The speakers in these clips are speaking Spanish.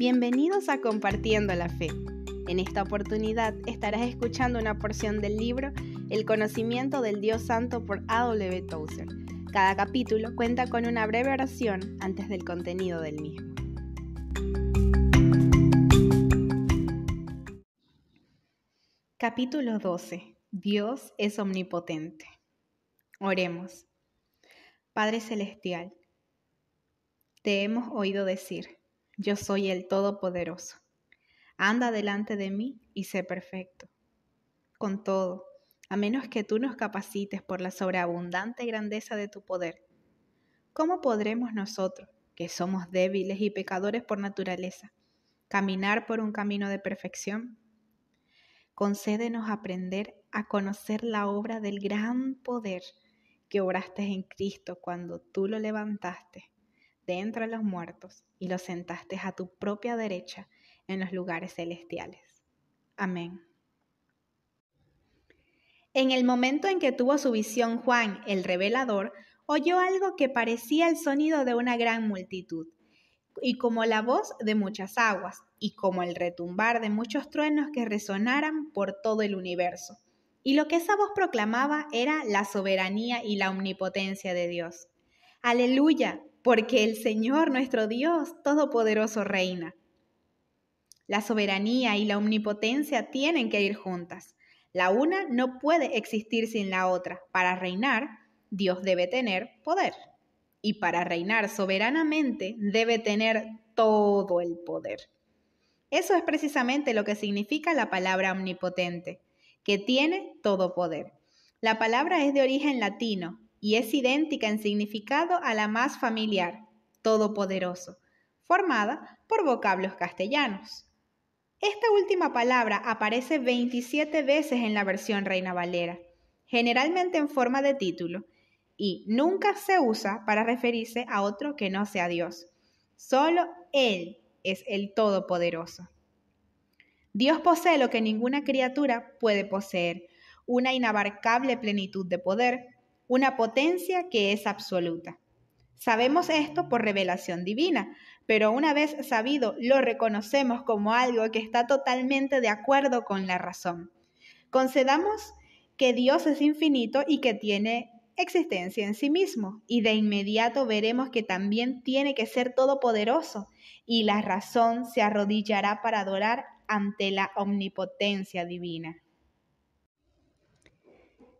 Bienvenidos a Compartiendo la Fe. En esta oportunidad estarás escuchando una porción del libro El conocimiento del Dios Santo por A.W. Tozer. Cada capítulo cuenta con una breve oración antes del contenido del mismo. Capítulo 12. Dios es omnipotente. Oremos. Padre Celestial, te hemos oído decir, yo soy el Todopoderoso. Anda delante de mí y sé perfecto. Con todo, a menos que tú nos capacites por la sobreabundante grandeza de tu poder, ¿cómo podremos nosotros, que somos débiles y pecadores por naturaleza, caminar por un camino de perfección? Concédenos aprender a conocer la obra del gran poder que obraste en Cristo cuando tú lo levantaste de entre los muertos y los sentaste a tu propia derecha en los lugares celestiales. Amén. En el momento en que tuvo su visión Juan el revelador, oyó algo que parecía el sonido de una gran multitud, y como la voz de muchas aguas, y como el retumbar de muchos truenos que resonaran por todo el universo. Y lo que esa voz proclamaba era la soberanía y la omnipotencia de Dios. Aleluya, porque el Señor nuestro Dios Todopoderoso reina. La soberanía y la omnipotencia tienen que ir juntas. La una no puede existir sin la otra. Para reinar, Dios debe tener poder. Y para reinar soberanamente, debe tener todo el poder. Eso es precisamente lo que significa la palabra omnipotente, que tiene todo poder. La palabra es de origen latino y es idéntica en significado a la más familiar, todopoderoso, formada por vocablos castellanos. Esta última palabra aparece 27 veces en la versión Reina Valera, generalmente en forma de título, y nunca se usa para referirse a otro que no sea Dios. Solo Él es el Todopoderoso. Dios posee lo que ninguna criatura puede poseer, una inabarcable plenitud de poder, una potencia que es absoluta. Sabemos esto por revelación divina, pero una vez sabido lo reconocemos como algo que está totalmente de acuerdo con la razón. Concedamos que Dios es infinito y que tiene existencia en sí mismo, y de inmediato veremos que también tiene que ser todopoderoso, y la razón se arrodillará para adorar ante la omnipotencia divina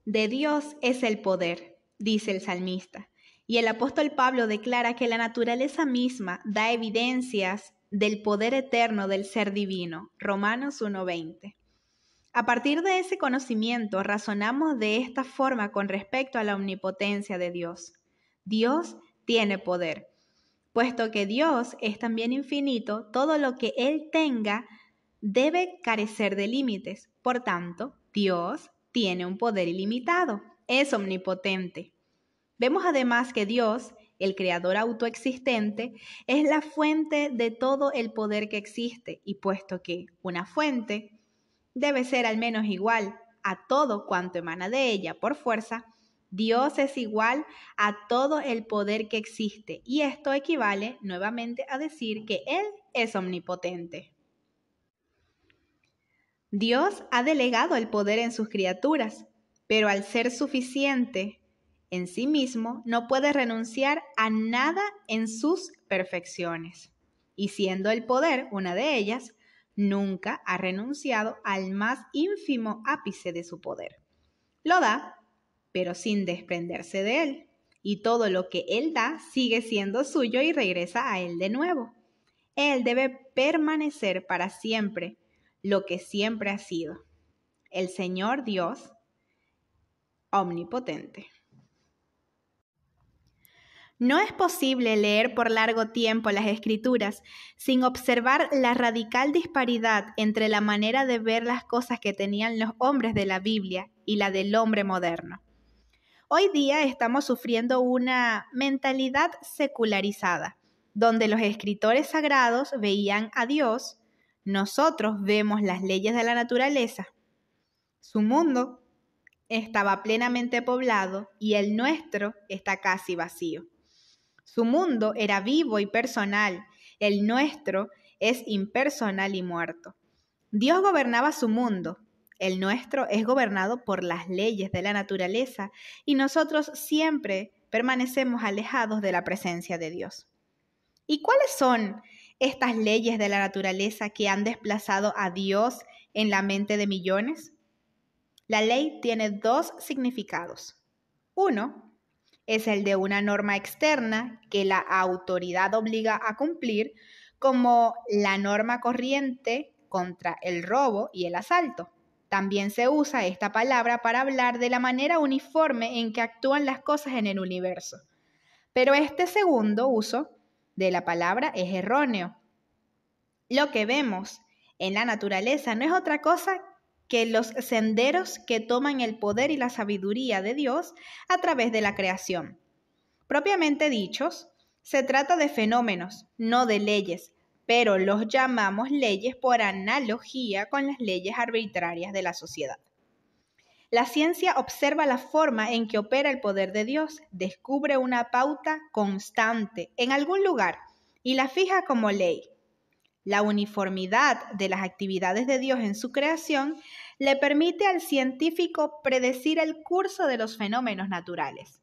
de Dios es el poder, dice el salmista. Y el apóstol Pablo declara que la naturaleza misma da evidencias del poder eterno del ser divino. Romanos 1.20. A partir de ese conocimiento, razonamos de esta forma con respecto a la omnipotencia de Dios. Dios tiene poder. Puesto que Dios es también infinito, todo lo que Él tenga debe carecer de límites. Por tanto, Dios tiene un poder ilimitado, es omnipotente. Vemos además que Dios, el creador autoexistente, es la fuente de todo el poder que existe, y puesto que una fuente debe ser al menos igual a todo cuanto emana de ella por fuerza, Dios es igual a todo el poder que existe, y esto equivale nuevamente a decir que Él es omnipotente. Dios ha delegado el poder en sus criaturas, pero al ser suficiente en sí mismo, no puede renunciar a nada en sus perfecciones. Y siendo el poder una de ellas, nunca ha renunciado al más ínfimo ápice de su poder. Lo da, pero sin desprenderse de él, y todo lo que él da sigue siendo suyo y regresa a él de nuevo. Él debe permanecer para siempre lo que siempre ha sido, el Señor Dios omnipotente. No es posible leer por largo tiempo las escrituras sin observar la radical disparidad entre la manera de ver las cosas que tenían los hombres de la Biblia y la del hombre moderno. Hoy día estamos sufriendo una mentalidad secularizada, donde los escritores sagrados veían a Dios nosotros vemos las leyes de la naturaleza. Su mundo estaba plenamente poblado y el nuestro está casi vacío. Su mundo era vivo y personal, el nuestro es impersonal y muerto. Dios gobernaba su mundo, el nuestro es gobernado por las leyes de la naturaleza y nosotros siempre permanecemos alejados de la presencia de Dios. ¿Y cuáles son estas leyes de la naturaleza que han desplazado a Dios en la mente de millones? La ley tiene dos significados. Uno es el de una norma externa que la autoridad obliga a cumplir como la norma corriente contra el robo y el asalto. También se usa esta palabra para hablar de la manera uniforme en que actúan las cosas en el universo. Pero este segundo uso de la palabra es erróneo. Lo que vemos en la naturaleza no es otra cosa que los senderos que toman el poder y la sabiduría de Dios a través de la creación. Propiamente dichos, se trata de fenómenos, no de leyes, pero los llamamos leyes por analogía con las leyes arbitrarias de la sociedad. La ciencia observa la forma en que opera el poder de Dios, descubre una pauta constante en algún lugar y la fija como ley. La uniformidad de las actividades de Dios en su creación le permite al científico predecir el curso de los fenómenos naturales.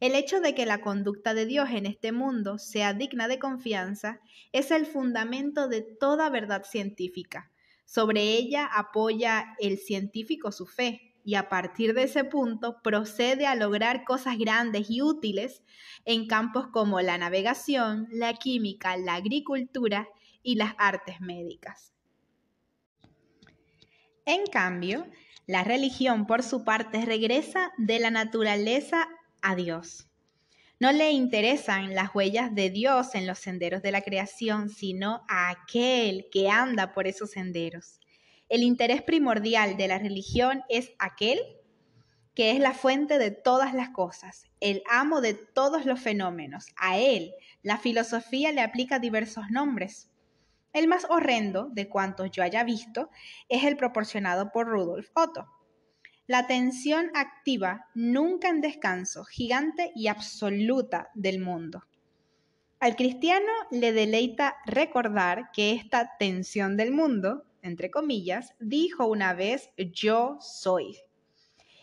El hecho de que la conducta de Dios en este mundo sea digna de confianza es el fundamento de toda verdad científica. Sobre ella apoya el científico su fe, y a partir de ese punto procede a lograr cosas grandes y útiles en campos como la navegación, la química, la agricultura y las artes médicas. En cambio, la religión por su parte regresa de la naturaleza a Dios. No le interesan las huellas de Dios en los senderos de la creación, sino a aquel que anda por esos senderos. El interés primordial de la religión es aquel que es la fuente de todas las cosas, el amo de todos los fenómenos. A él, la filosofía le aplica diversos nombres. El más horrendo de cuantos yo haya visto es el proporcionado por Rudolf Otto. La tensión activa, nunca en descanso, gigante y absoluta del mundo. Al cristiano le deleita recordar que esta tensión del mundo entre comillas, dijo una vez, yo soy.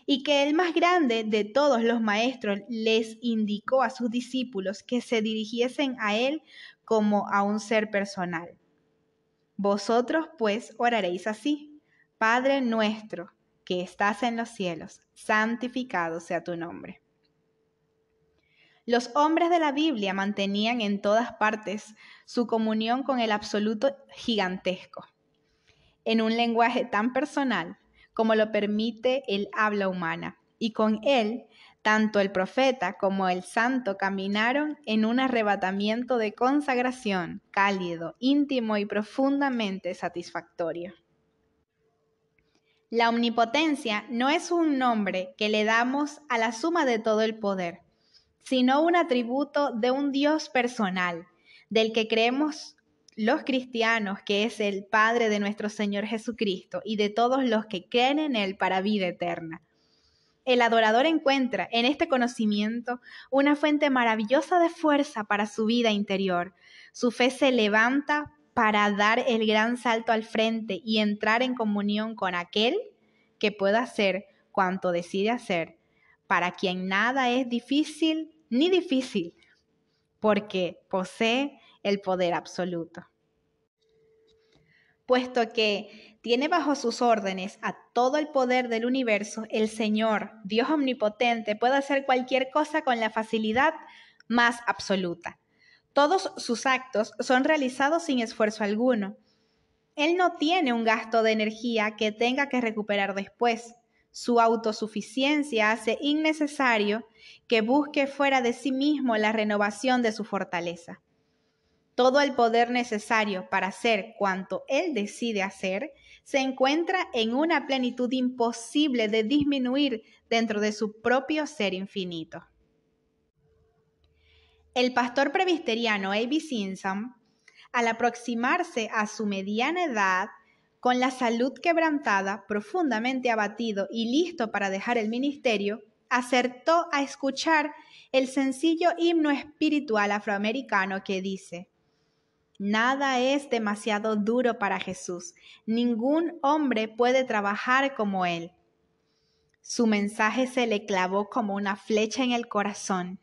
Y que el más grande de todos los maestros les indicó a sus discípulos que se dirigiesen a él como a un ser personal. Vosotros pues oraréis así, Padre nuestro, que estás en los cielos, santificado sea tu nombre. Los hombres de la Biblia mantenían en todas partes su comunión con el absoluto gigantesco en un lenguaje tan personal como lo permite el habla humana. Y con él, tanto el profeta como el santo caminaron en un arrebatamiento de consagración cálido, íntimo y profundamente satisfactorio. La omnipotencia no es un nombre que le damos a la suma de todo el poder, sino un atributo de un Dios personal, del que creemos los cristianos, que es el Padre de nuestro Señor Jesucristo, y de todos los que creen en Él para vida eterna. El adorador encuentra en este conocimiento una fuente maravillosa de fuerza para su vida interior. Su fe se levanta para dar el gran salto al frente y entrar en comunión con aquel que pueda hacer cuanto decide hacer, para quien nada es difícil ni difícil, porque posee el poder absoluto. Puesto que tiene bajo sus órdenes a todo el poder del universo, el Señor, Dios omnipotente, puede hacer cualquier cosa con la facilidad más absoluta. Todos sus actos son realizados sin esfuerzo alguno. Él no tiene un gasto de energía que tenga que recuperar después. Su autosuficiencia hace innecesario que busque fuera de sí mismo la renovación de su fortaleza todo el poder necesario para hacer cuanto Él decide hacer, se encuentra en una plenitud imposible de disminuir dentro de su propio ser infinito. El pastor previsteriano A.B. Simpson, al aproximarse a su mediana edad, con la salud quebrantada, profundamente abatido y listo para dejar el ministerio, acertó a escuchar el sencillo himno espiritual afroamericano que dice, Nada es demasiado duro para Jesús. Ningún hombre puede trabajar como Él. Su mensaje se le clavó como una flecha en el corazón,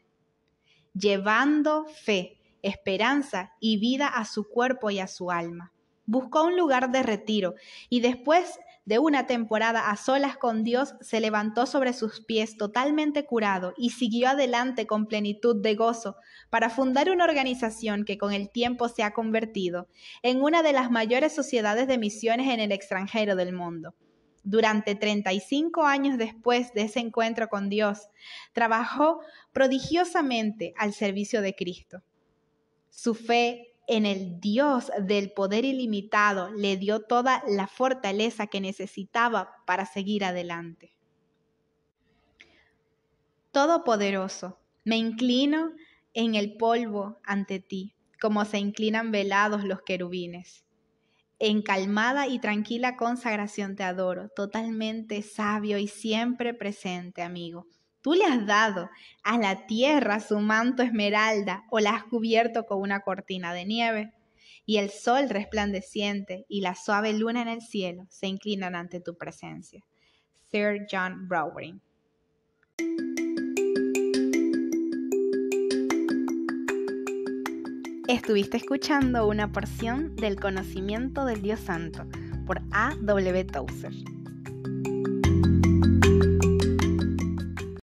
llevando fe, esperanza y vida a su cuerpo y a su alma. Buscó un lugar de retiro y después de una temporada a solas con Dios, se levantó sobre sus pies totalmente curado y siguió adelante con plenitud de gozo para fundar una organización que con el tiempo se ha convertido en una de las mayores sociedades de misiones en el extranjero del mundo. Durante 35 años después de ese encuentro con Dios, trabajó prodigiosamente al servicio de Cristo. Su fe en el Dios del poder ilimitado le dio toda la fortaleza que necesitaba para seguir adelante. Todopoderoso, me inclino en el polvo ante ti, como se inclinan velados los querubines. En calmada y tranquila consagración te adoro, totalmente sabio y siempre presente, amigo tú le has dado a la tierra su manto esmeralda o la has cubierto con una cortina de nieve. Y el sol resplandeciente y la suave luna en el cielo se inclinan ante tu presencia. Sir John Browning. Estuviste escuchando una porción del conocimiento del Dios Santo por A. W.